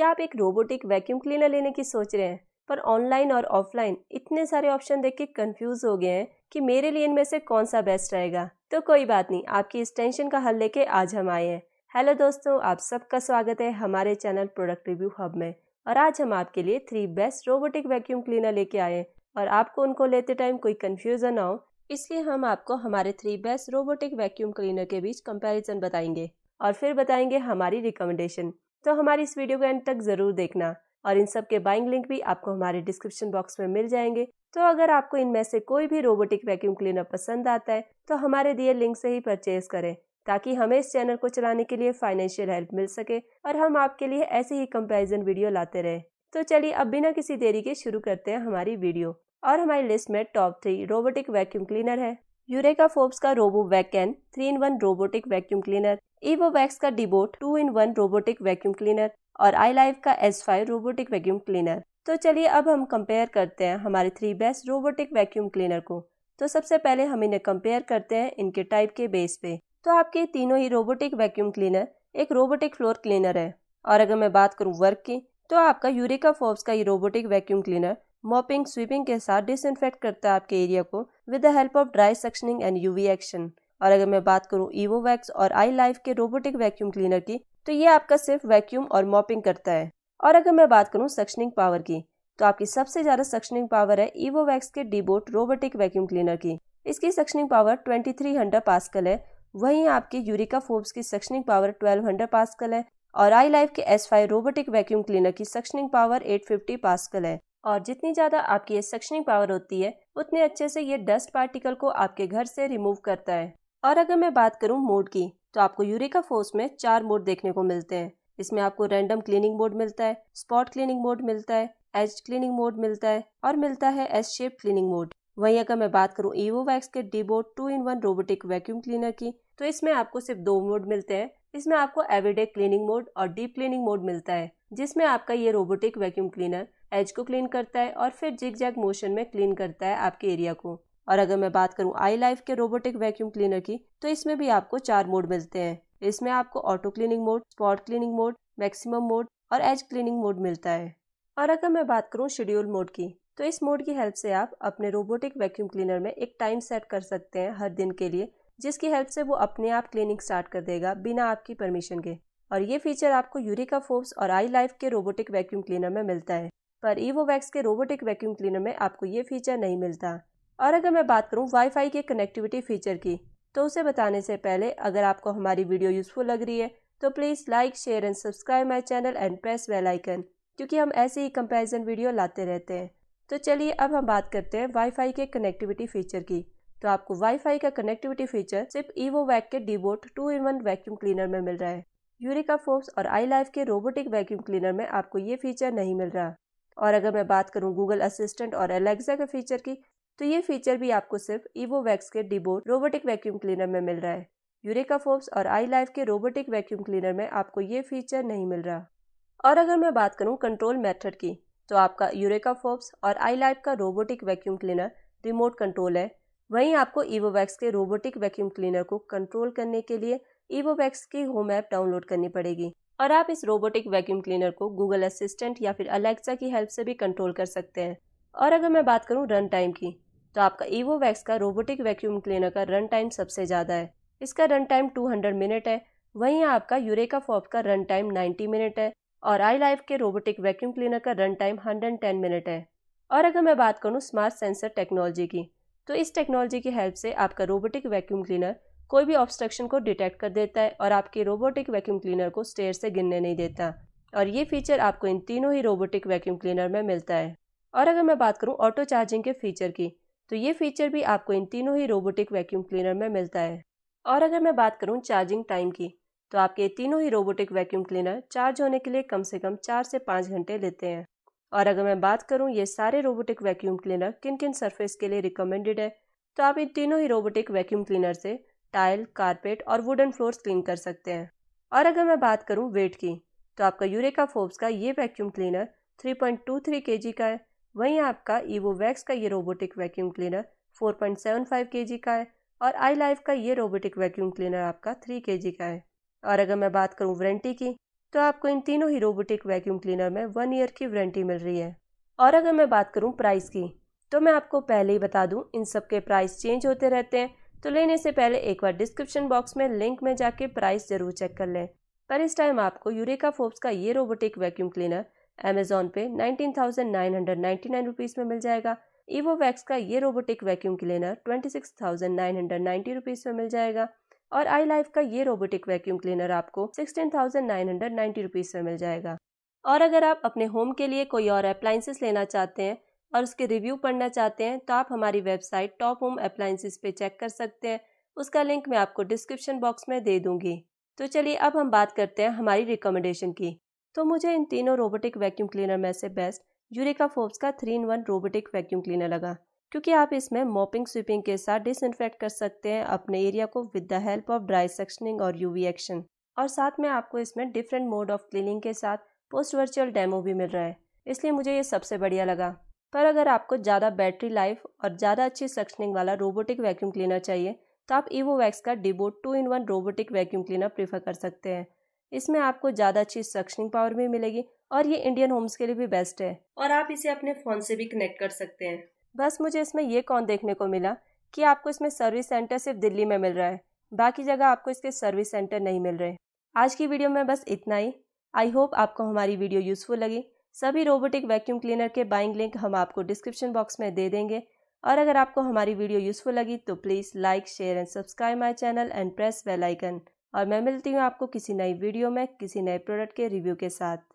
क्या आप एक रोबोटिक वैक्यूम क्लीनर लेने की सोच रहे हैं पर ऑनलाइन और ऑफलाइन इतने सारे ऑप्शन देख के कन्फ्यूज हो गए हैं कि मेरे लिए इनमें से कौन सा बेस्ट रहेगा तो कोई बात नहीं आपकी इस टेंशन का हल लेके आज हम आए हैं हेलो दोस्तों आप सबका स्वागत है हमारे चैनल प्रोडक्ट रिव्यू हब में और आज हम आपके लिए three best robotic vacuum cleaner लेके आए हैं और आपको उनको लेते टाइम कोई कन्फ्यूजन ना हो इसलिए हम आपको हमारे three best robotic vacuum cleaner के बीच कंपैरिजन बताएंगे और फिर बताएंगे हमारी रिकमेंडेशन तो हमारी इस वीडियो को एंड तक ज़रूर देखना और इन सब के बाइंग लिंक भी आपको हमारे डिस्क्रिप्शन बॉक्स में मिल जाएंगे तो अगर आपको इनमें से कोई भी रोबोटिक वैक्यूम क्लीनर पसंद आता है तो हमारे दिए लिंक से ही परचेज करें ताकि हमें इस चैनल को चलाने के लिए फाइनेंशियल हेल्प मिल सके और हम आपके लिए ऐसे ही कंपैरिजन वीडियो लाते रहे तो चलिए अब बिना किसी देरी के शुरू करते हैं हमारी वीडियो और हमारी लिस्ट में top three robotic vacuum cleaner है यूरेका फोर्ब्स का Robovac three in one robotic vacuum cleaner Ecovacs का DEEBOT two in one robotic vacuum cleaner और आई लाइव का S five robotic vacuum cleaner तो चलिए अब हम compare करते हैं हमारे three best robotic vacuum cleaner को तो सबसे पहले हम इन्हें कंपेयर करते हैं इनके टाइप के बेस पे तो आपके तीनों ही रोबोटिक वैक्यूम क्लीनर एक रोबोटिक फ्लोर क्लीनर है और अगर मैं बात करूँ वर्क की तो आपका यूरिका फोर्ब्स का ये robotic vacuum cleaner mopping sweeping के साथ डिसइनफेक्ट करता है आपके एरिया को with the help of dry suctioning and UV action और अगर मैं बात करूँ ईवो वैक्स और आई लाइफ के रोबोटिक वैक्यूम क्लीनर की तो ये आपका सिर्फ वैक्यूम और मॉपिंग करता है और अगर मैं बात करूँ सक्शनिंग पावर की तो आपकी सबसे ज़्यादा सक्शनिंग पावर है ईवो वैक्स के डीबोट रोबोटिक वैक्यूम क्लीनर की इसकी सक्शनिंग पावर 2300 पास्कल है वहीं आपकी यूरिका फोर्ब्स की सक्शनिंग पावर 1200 पास्कल है और आई लाइफ के S five robotic vacuum cleaner की सक्शनिंग पावर 850 पास्कल है और जितनी ज़्यादा आपकी ये सक्शनिंग पावर होती है उतने अच्छे से ये डस्ट पार्टिकल को आपके घर से रिमूव करता है और अगर मैं बात करूँ मोड की तो आपको यूरिका फोर्स में चार मोड देखने को मिलते हैं इसमें आपको रैंडम क्लीनिंग मोड मिलता है स्पॉट क्लीनिंग मोड मिलता है एज क्लीनिंग मोड मिलता है और मिलता है एस शेप क्लीनिंग मोड वहीं अगर मैं बात करूँ ईवो वैक्स के DEEBOT two in one robotic vacuum cleaner की तो इसमें आपको सिर्फ दो मोड मिलते हैं इसमें आपको एवरीडे क्लीनिंग मोड और डीप क्लीनिंग मोड मिलता है जिसमें आपका ये रोबोटिक वैक्यूम क्लीनर एज को क्लीन करता है और फिर जिग जैग मोशन में क्लीन करता है आपके एरिया को और अगर मैं बात करूँ आई लाइफ के रोबोटिक वैक्यूम क्लीनर की तो इसमें भी आपको चार मोड मिलते हैं इसमें आपको auto cleaning mode spot cleaning mode maximum mode और एज क्लीनिंग मोड मिलता है और अगर मैं बात करूँ शेड्यूल मोड की तो इस मोड की हेल्प से आप अपने रोबोटिक वैक्यूम क्लीनर में एक टाइम सेट कर सकते हैं हर दिन के लिए जिसकी हेल्प से वो अपने आप क्लीनिंग स्टार्ट कर देगा बिना आपकी परमिशन के और ये फीचर आपको यूरिका फोर्ब्स और आई लाइफ के रोबोटिक वैक्यूम क्लीनर में मिलता है पर ईवोवैक्स के रोबोटिक वैक्यूम क्लीनर में आपको ये फीचर नहीं मिलता और अगर मैं बात करूँ वाईफाई के कनेक्टिविटी फीचर की तो उसे बताने से पहले अगर आपको हमारी वीडियो यूज़फुल लग रही है तो please like share and subscribe my channel and press bell icon क्योंकि हम ऐसे ही कंपेरिजन वीडियो लाते रहते हैं तो चलिए अब हम बात करते हैं वाईफाई के कनेक्टिविटी फीचर की तो आपको वाईफाई का कनेक्टिविटी फीचर सिर्फ ईवो वैक के DEEBOT two in one vacuum cleaner में मिल रहा है यूरिका फोर्ब्स और आई लाइफ के रोबोटिक वैक्यूम क्लीनर में आपको ये फीचर नहीं मिल रहा और अगर मैं बात करूँ गूगल असिस्टेंट और एलेक्सा के फीचर की तो ये फीचर भी आपको सिर्फ ईवो वैक्स के डिबोट रोबोटिक वैक्यूम क्लीनर में मिल रहा है यूरिका फोर्ब्स और आई लाइफ के रोबोटिक वैक्यूम क्लीनर में आपको ये फीचर नहीं मिल रहा और अगर मैं बात करूँ कंट्रोल मेथड की तो आपका यूरेका फोर्ब्स और आई लाइफ का robotic vacuum cleaner remote control है वहीं आपको ईवोवैक्स के रोबोटिक वैक्यूम क्लीनर को कंट्रोल करने के लिए ईवोवैक्स की होम ऐप डाउनलोड करनी पड़ेगी और आप इस रोबोटिक वैक्यूम क्लीनर को गूगल असिस्टेंट या फिर अलेक्सा की हेल्प से भी कंट्रोल कर सकते हैं और अगर मैं बात करूँ रन टाइम की तो आपका ईवोवैक्स का रोबोटिक वैक्यूम क्लीनर का रन टाइम सबसे ज़्यादा है इसका रन टाइम टू मिनट है वहीं आपका यूरेका फॉप का रन टाइम नाइन्टी मिनट है और आई लाइफ के रोबोटिक वैक्यूम क्लीनर का रन टाइम टेन मिनट है और अगर मैं बात करूँ स्मार्ट सेंसर टेक्नोलॉजी की तो इस टेक्नोलॉजी की हेल्प से आपका रोबोटिक वैक्यूम क्लीनर कोई भी ऑब्स्ट्रक्शन को डिटेक्ट कर देता है और आपके रोबोटिक वैक्यूम क्लीनर को स्टेयर से गिरने नहीं देता और ये फीचर आपको इन तीनों ही रोबोटिक वैक्यूम क्लीनर में मिलता है और अगर मैं बात करूँ ऑटो चार्जिंग के फीचर की तो ये फीचर भी आपको इन तीनों ही रोबोटिक वैक्यूम क्लीनर में मिलता है और अगर मैं बात करूँ चार्जिंग टाइम की तो आपके तीनों ही रोबोटिक वैक्यूम क्लीनर चार्ज होने के लिए कम से कम चार से पाँच घंटे लेते हैं और अगर मैं बात करूँ ये सारे रोबोटिक वैक्यूम क्लीनर किन किन सरफेस के लिए रिकमेंडेड है तो आप इन तीनों ही रोबोटिक वैक्यूम क्लीनर से टाइल कारपेट और वुडन फ्लोर्स क्लीन कर सकते हैं और अगर मैं बात करूँ वेट की तो आपका यूरेका फोब्स का ये वैक्यूम क्लीनर 3.23 जी का है वहीं आपका ईवो वैक्स का ये रोबोटिक वैक्यूम क्लीनर 4.75 पॉइंट का है और आई लाइफ का ये रोबोटिक वैक्यूम क्लीनर आपका 3 जी का है और अगर मैं बात करूँ वारंटी की तो आपको इन तीनों ही रोबोटिक वैक्यूम क्लीनर में वन ईयर की वारंटी मिल रही है और अगर मैं बात करूँ प्राइस की तो मैं आपको पहले ही बता दूँ इन सब के प्राइस चेंज होते रहते हैं तो लेने से पहले एक बार डिस्क्रिप्शन बॉक्स में लिंक में जाके प्राइस जरूर चेक कर लें पर इस टाइम आपको यूरेका फोर्ब्स का ये रोबोटिक वैक्यूम क्लीनर अमेजोन पे नाइन रुपीज़ में मिल जाएगा ईवो वैक्स का ये robotic vacuum cleaner ninety rupees में मिल जाएगा और आई लाइफ का ये रोबोटिक वैक्यूम क्लीनर आपको sixteen thousand nine hundred ninety rupees में मिल जाएगा और अगर आप अपने होम के लिए कोई और अप्लाइंसेस लेना चाहते हैं और उसके रिव्यू पढ़ना चाहते हैं तो आप हमारी वेबसाइट टॉप होम अप्लाइंसिस पे चेक कर सकते हैं उसका लिंक मैं आपको डिस्क्रिप्शन बॉक्स में दे दूंगी तो चलिए अब हम बात करते हैं हमारी रिकमेंडेशन की तो मुझे इन तीनों रोबोटिक वैक्यूम क्लीनर में से बेस्ट यूरिका फोर्ब्स का three in one robotic vacuum cleaner लगा क्योंकि आप इसमें मॉपिंग स्वीपिंग के साथ डिसइनफेक्ट कर सकते हैं अपने एरिया को with the help of dry suctioning और यूवी एक्शन और साथ में आपको इसमें डिफरेंट मोड ऑफ क्लीनिंग के साथ पोस्ट वर्चुअल डेमो भी मिल रहा है इसलिए मुझे ये सबसे बढ़िया लगा पर अगर आपको ज़्यादा बैटरी लाइफ और ज़्यादा अच्छी सक्शनिंग वाला रोबोटिक वैक्यूम क्लीनर चाहिए तो आप ईवो वैक्स का DEEBOT two in one robotic vacuum cleaner prefer कर सकते हैं इसमें आपको ज़्यादा अच्छी सक्शनिंग पावर भी मिलेगी और ये इंडियन होम्स के लिए भी बेस्ट है और आप इसे अपने फ़ोन से भी कनेक्ट कर सकते हैं बस मुझे इसमें यह कौन देखने को मिला कि आपको इसमें सर्विस सेंटर सिर्फ दिल्ली में मिल रहा है बाकी जगह आपको इसके सर्विस सेंटर नहीं मिल रहे आज की वीडियो में बस इतना ही आई होप आपको हमारी वीडियो यूज़फुल लगी सभी रोबोटिक वैक्यूम क्लीनर के बाइंग लिंक हम आपको डिस्क्रिप्शन बॉक्स में दे देंगे और अगर आपको हमारी वीडियो यूज़फुल लगी तो please like share and subscribe my channel and press bell icon और मैं मिलती हूँ आपको किसी नई वीडियो में किसी नए प्रोडक्ट के रिव्यू के साथ